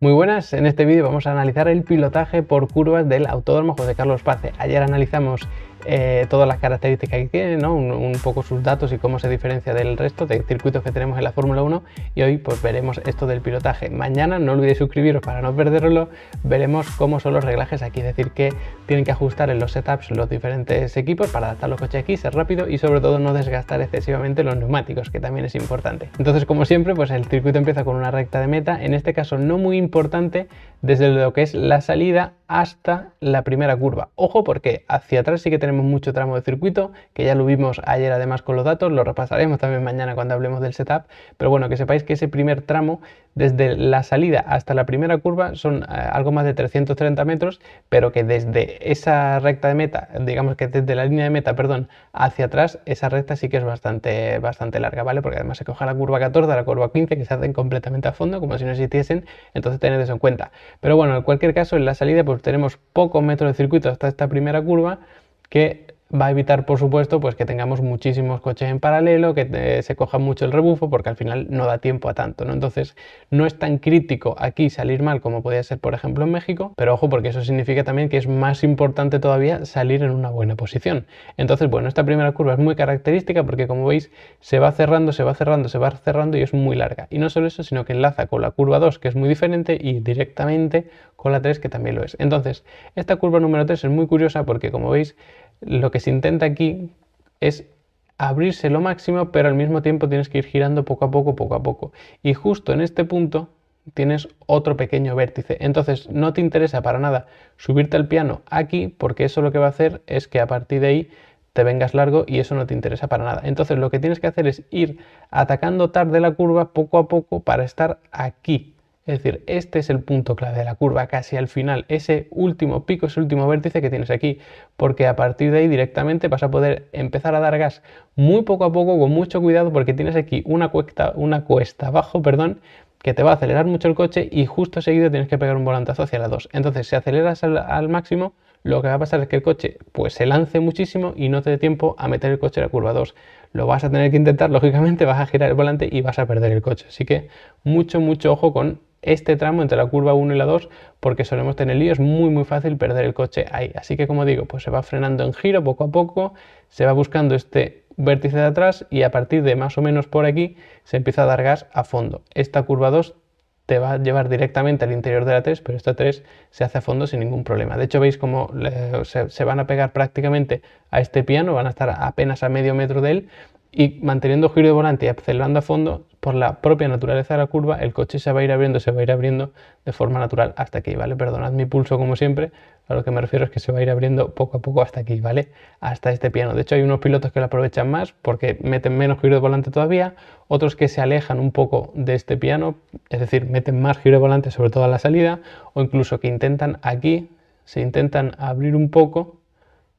Muy buenas, en este vídeo vamos a analizar el pilotaje por curvas del Autódromo José Carlos Pace. Ayer analizamos eh, todas las características que tiene, un, poco sus datos y cómo se diferencia del resto de circuitos que tenemos en la Fórmula 1 y hoy pues, veremos esto del pilotaje. Mañana no olvidéis suscribiros para no perderlo, veremos cómo son los reglajes aquí, es decir que tienen que ajustar en los setups los diferentes equipos para adaptar los coches aquí, ser rápido y sobre todo no desgastar excesivamente los neumáticos, que también es importante. Entonces como siempre pues el circuito empieza con una recta de meta, en este caso no muy importante desde lo que es la salida hasta la primera curva. Ojo porque hacia atrás sí que tenemos mucho tramo de circuito, que ya lo vimos ayer además con los datos, lo repasaremos también mañana cuando hablemos del setup, pero bueno, que sepáis que ese primer tramo, desde la salida hasta la primera curva, son eh, algo más de 330 metros, pero que desde esa recta de meta, digamos que desde la línea de meta, perdón, hacia atrás, esa recta sí que es bastante, bastante larga, ¿vale? Porque además se coja la curva 14, la curva 15, que se hacen completamente a fondo, como si no existiesen, entonces tened eso en cuenta. Pero bueno, en cualquier caso, en la salida, pues tenemos pocos metros de circuito hasta esta primera curva que va a evitar, por supuesto, pues que tengamos muchísimos coches en paralelo, que eh, se coja mucho el rebufo, porque al final no da tiempo a tanto, ¿no? Entonces, no es tan crítico aquí salir mal como podía ser, por ejemplo, en México, pero ojo, porque eso significa también que es más importante todavía salir en una buena posición. Entonces, bueno, esta primera curva es muy característica porque, como veis, se va cerrando, se va cerrando, se va cerrando y es muy larga. Y no solo eso, sino que enlaza con la curva 2, que es muy diferente, y directamente con la 3, que también lo es. Entonces, esta curva número 3 es muy curiosa porque, como veis, lo que se intenta aquí es abrirse lo máximo, pero al mismo tiempo tienes que ir girando poco a poco, poco a poco. Y justo en este punto tienes otro pequeño vértice. Entonces no te interesa para nada subirte al piano aquí, porque eso lo que va a hacer es que a partir de ahí te vengas largo y eso no te interesa para nada. Entonces lo que tienes que hacer es ir atacando tarde la curva poco a poco para estar aquí. Es decir, este es el punto clave de la curva, casi al final, ese último pico, ese último vértice que tienes aquí, porque a partir de ahí directamente vas a poder empezar a dar gas muy poco a poco, con mucho cuidado, porque tienes aquí una cuesta, una cuesta abajo, perdón, que te va a acelerar mucho el coche y justo seguido tienes que pegar un volantazo hacia la 2. Entonces, si aceleras al, máximo, lo que va a pasar es que el coche pues se lance muchísimo y no te dé tiempo a meter el coche en la curva 2. Lo vas a tener que intentar, lógicamente, vas a girar el volante y vas a perder el coche. Así que mucho, mucho ojo con este tramo entre la curva 1 y la 2 porque solemos tener lío, es muy muy fácil perder el coche ahí. Así que como digo, pues se va frenando en giro poco a poco, se va buscando este vértice de atrás y a partir de más o menos por aquí se empieza a dar gas a fondo. Esta curva 2 te va a llevar directamente al interior de la 3, pero esta 3 se hace a fondo sin ningún problema. De hecho, veis cómo se, van a pegar prácticamente a este piano, van a estar apenas a medio metro de él y manteniendo giro de volante y acelerando a fondo la propia naturaleza de la curva, el coche se va a ir abriendo, se va a ir abriendo de forma natural hasta aquí, ¿vale? Perdonad mi pulso como siempre, a lo que me refiero es que se va a ir abriendo poco a poco hasta aquí, ¿vale? Hasta este piano. De hecho, hay unos pilotos que lo aprovechan más porque meten menos giro de volante todavía, otros que se alejan un poco de este piano, es decir, meten más giro de volante sobre todo a la salida, o incluso que intentan aquí, se intentan abrir un poco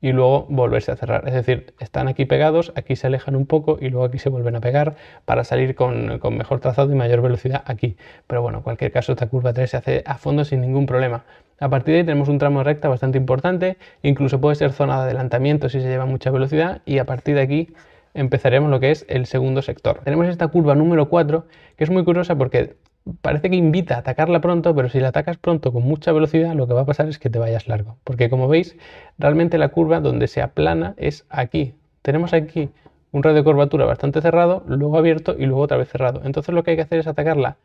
y luego volverse a cerrar. Es decir, están aquí pegados, aquí se alejan un poco y luego aquí se vuelven a pegar para salir con, mejor trazado y mayor velocidad aquí. Pero bueno, en cualquier caso, esta curva 3 se hace a fondo sin ningún problema. A partir de ahí tenemos un tramo de recta bastante importante, incluso puede ser zona de adelantamiento si se lleva mucha velocidad y a partir de aquí empezaremos lo que es el segundo sector. Tenemos esta curva número 4 que es muy curiosa porque parece que invita a atacarla pronto, pero si la atacas pronto con mucha velocidad, lo que va a pasar es que te vayas largo. Porque como veis, realmente la curva donde se aplana es aquí. Tenemos aquí un radio de curvatura bastante cerrado, luego abierto y luego otra vez cerrado. Entonces lo que hay que hacer es atacarla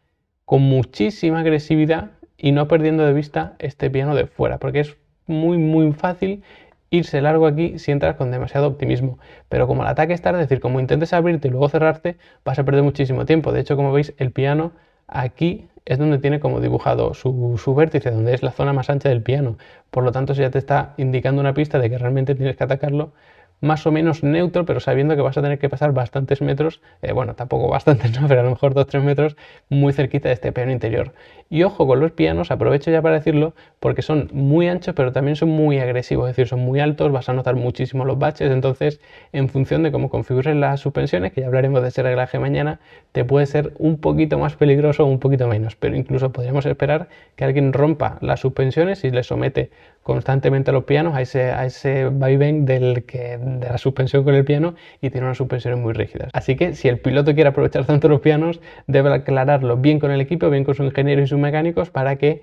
con muchísima agresividad y no perdiendo de vista este piano de fuera, porque es muy muy fácil irse largo aquí si entras con demasiado optimismo. Pero como el ataque es tarde, es decir, como intentes abrirte y luego cerrarte, vas a perder muchísimo tiempo. De hecho, como veis, el piano aquí es donde tiene como dibujado su, su, vértice, donde es la zona más ancha del piano. Por lo tanto, si ya te está indicando una pista de que realmente tienes que atacarlo, más o menos neutro, pero sabiendo que vas a tener que pasar bastantes metros, eh, bueno, tampoco bastantes, ¿no? pero a lo mejor 2-3 metros muy cerquita de este piano interior. Y ojo con los pianos, aprovecho ya para decirlo, porque son muy anchos, pero también son muy agresivos, es decir, son muy altos, vas a notar muchísimo los baches, entonces en función de cómo configures las suspensiones, que ya hablaremos de ese reglaje mañana, te puede ser un poquito más peligroso o un poquito menos, pero incluso podríamos esperar que alguien rompa las suspensiones y le somete constantemente a los pianos, a ese, a ese vaivén del que, de la suspensión con el piano y tiene unas suspensiones muy rígidas. Así que si el piloto quiere aprovechar tanto los pianos, debe aclararlo bien con el equipo, bien con su ingeniero y sus mecánicos para que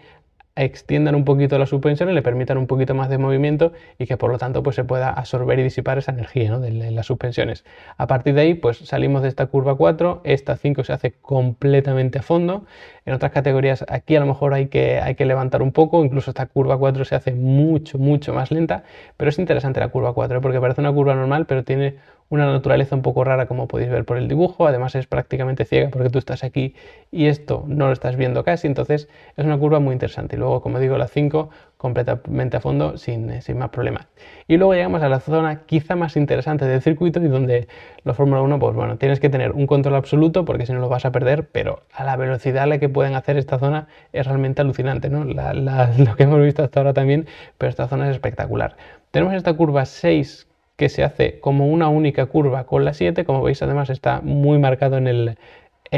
extiendan un poquito la suspensión y le permitan un poquito más de movimiento y que por lo tanto pues, se pueda absorber y disipar esa energía de las suspensiones. A partir de ahí pues salimos de esta curva 4, esta 5 se hace completamente a fondo, en otras categorías aquí a lo mejor hay que, hay que levantar un poco, incluso esta curva 4 se hace mucho, mucho más lenta, pero es interesante la curva 4 ¿eh? porque parece una curva normal pero tiene una naturaleza un poco rara como podéis ver por el dibujo, además es prácticamente ciega porque tú estás aquí y esto no lo estás viendo casi, entonces es una curva muy interesante. Y luego, como digo, la 5 completamente a fondo sin, eh, sin, más problema. Y luego llegamos a la zona quizá más interesante del circuito y donde la Fórmula 1, pues bueno, tienes que tener un control absoluto porque si no lo vas a perder, pero a la velocidad a la que pueden hacer esta zona es realmente alucinante, ¿no? lo que hemos visto hasta ahora también, pero esta zona es espectacular. Tenemos esta curva 6 que se hace como una única curva con la 7, como veis además está muy marcado en,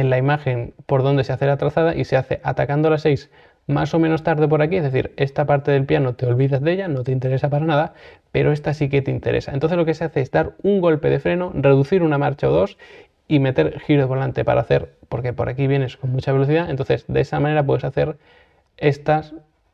la imagen por donde se hace la trazada y se hace atacando la 6 más o menos tarde por aquí, es decir, esta parte del piano te olvidas de ella, no te interesa para nada, pero esta sí que te interesa. Entonces lo que se hace es dar un golpe de freno, reducir una marcha o dos y meter giro de volante para hacer, porque por aquí vienes con mucha velocidad, entonces de esa manera puedes hacer estas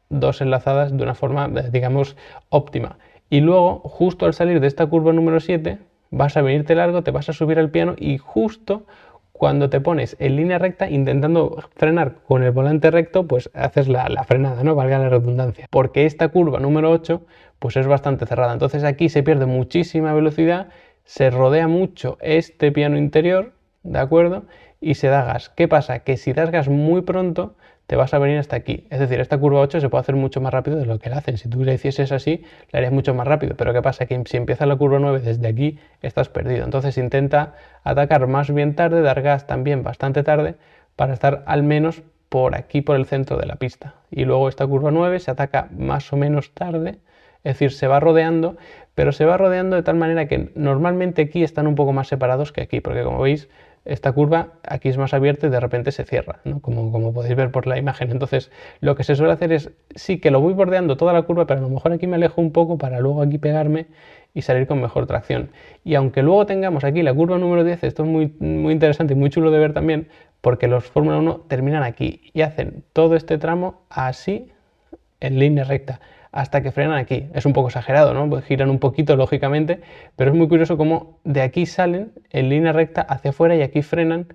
dos enlazadas de una forma, digamos, óptima y luego justo al salir de esta curva número 7 vas a venirte largo, te vas a subir al piano y justo cuando te pones en línea recta intentando frenar con el volante recto, pues haces la, frenada, ¿no? Valga la redundancia. Porque esta curva número 8, pues es bastante cerrada. Entonces aquí se pierde muchísima velocidad, se rodea mucho este piano interior, ¿de acuerdo? Y se da gas. ¿Qué pasa? Que si das gas muy pronto, te vas a venir hasta aquí. Es decir, esta curva 8 se puede hacer mucho más rápido de lo que la hacen. Si tú la hicieses así, la harías mucho más rápido. Pero ¿qué pasa? Que si empieza la curva 9 desde aquí, estás perdido. Entonces intenta atacar más bien tarde, dar gas también bastante tarde, para estar al menos por aquí, por el centro de la pista. Y luego esta curva 9 se ataca más o menos tarde, es decir, se va rodeando, pero se va rodeando de tal manera que normalmente aquí están un poco más separados que aquí, porque como veis, esta curva aquí es más abierta y de repente se cierra, como, como podéis ver por la imagen. Entonces, lo que se suele hacer es, sí que lo voy bordeando toda la curva, pero a lo mejor aquí me alejo un poco para luego aquí pegarme y salir con mejor tracción. Y aunque luego tengamos aquí la curva número 10, esto es muy, muy interesante y muy chulo de ver también, porque los Fórmula 1 terminan aquí y hacen todo este tramo así en línea recta hasta que frenan aquí. Es un poco exagerado, ¿no? Pues giran un poquito, lógicamente, pero es muy curioso cómo de aquí salen en línea recta hacia afuera y aquí frenan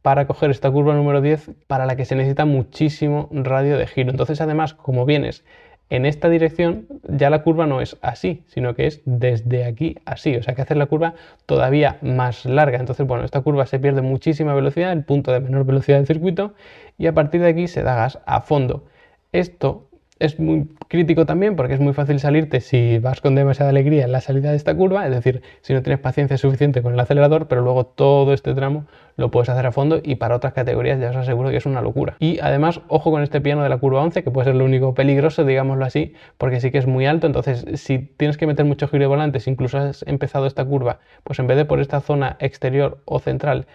para coger esta curva número 10 para la que se necesita muchísimo radio de giro. Entonces, además, como vienes en esta dirección, ya la curva no es así, sino que es desde aquí así. O sea, que haces la curva todavía más larga. Entonces, bueno, esta curva se pierde muchísima velocidad, el punto de menor velocidad del circuito, y a partir de aquí se da gas a fondo. Esto es muy crítico también porque es muy fácil salirte si vas con demasiada alegría en la salida de esta curva, es decir, si no tienes paciencia suficiente con el acelerador, pero luego todo este tramo lo puedes hacer a fondo y para otras categorías ya os aseguro que es una locura. Y además, ojo con este piano de la curva 11, que puede ser lo único peligroso, digámoslo así, porque sí que es muy alto, entonces si tienes que meter mucho giro de volantes, incluso has empezado esta curva, pues en vez de por esta zona exterior o central,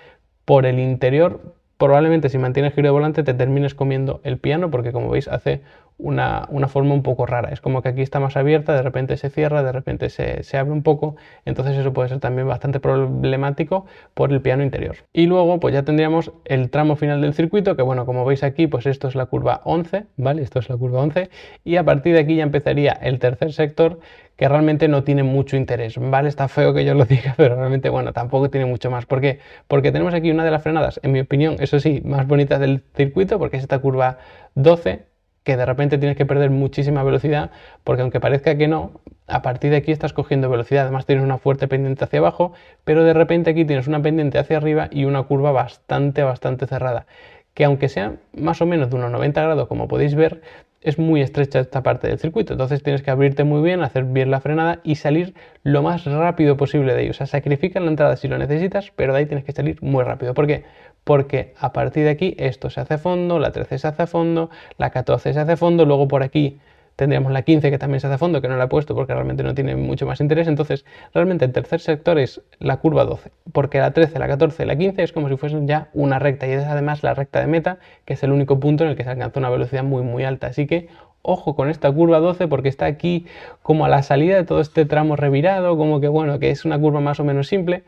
por el interior, probablemente si mantienes giro de volante te termines comiendo el piano porque como veis hace una, forma un poco rara. Es como que aquí está más abierta, de repente se cierra, de repente se, se, abre un poco. Entonces eso puede ser también bastante problemático por el piano interior. Y luego pues ya tendríamos el tramo final del circuito, que bueno, como veis aquí, pues esto es la curva 11, ¿vale? Esto es la curva 11. Y a partir de aquí ya empezaría el tercer sector, que realmente no tiene mucho interés, ¿vale? Está feo que yo lo diga, pero realmente, bueno, tampoco tiene mucho más. ¿Por qué? Porque tenemos aquí una de las frenadas, en mi opinión, eso sí, más bonitas del circuito, porque es esta curva 12, que de repente tienes que perder muchísima velocidad, porque aunque parezca que no, a partir de aquí estás cogiendo velocidad, además tienes una fuerte pendiente hacia abajo, pero de repente aquí tienes una pendiente hacia arriba y una curva bastante, bastante cerrada, que aunque sea más o menos de unos 90 grados, como podéis ver, es muy estrecha esta parte del circuito, entonces tienes que abrirte muy bien, hacer bien la frenada y salir lo más rápido posible de ahí, O sea, sacrifica la entrada si lo necesitas, pero de ahí tienes que salir muy rápido. ¿Por qué? porque a partir de aquí esto se hace fondo, la 13 se hace fondo, la 14 se hace fondo, luego por aquí tendríamos la 15 que también se hace fondo, que no la he puesto porque realmente no tiene mucho más interés. Entonces, realmente el tercer sector es la curva 12, porque la 13, la 14 y la 15 es como si fuesen ya una recta y es además la recta de meta, que es el único punto en el que se alcanza una velocidad muy muy alta. Así que ojo con esta curva 12 porque está aquí como a la salida de todo este tramo revirado, como que bueno, que es una curva más o menos simple,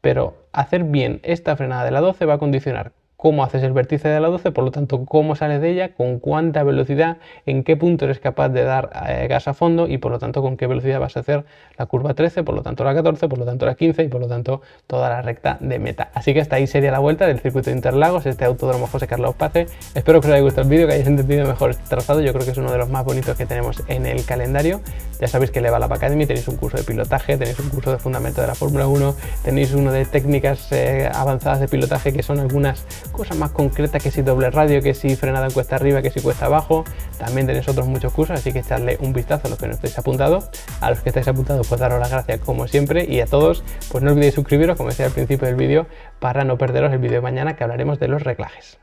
pero hacer bien esta frenada de la 12 va a condicionar cómo haces el vértice de la 12, por lo tanto, cómo sales de ella, con cuánta velocidad, en qué punto eres capaz de dar eh, gas a fondo y por lo tanto con qué velocidad vas a hacer la curva 13, por lo tanto la 14, por lo tanto la 15 y por lo tanto toda la recta de meta. Así que hasta ahí sería la vuelta del circuito de Interlagos, este autódromo José Carlos Pace. Espero que os haya gustado el vídeo, que hayáis entendido mejor este trazado, yo creo que es uno de los más bonitos que tenemos en el calendario. Ya sabéis que Leva la Academy tenéis un curso de pilotaje, tenéis un curso de fundamento de la Fórmula 1, tenéis uno de técnicas eh, avanzadas de pilotaje que son algunas cosa más concreta que si doble radio, que si frenada en cuesta arriba, que si cuesta abajo. También tenéis otros muchos cursos, así que echarle un vistazo a los que no estáis apuntados. A los que estáis apuntados, pues daros las gracias como siempre. Y a todos, pues no olvidéis suscribiros, como decía al principio del vídeo, para no perderos el vídeo de mañana que hablaremos de los reglajes.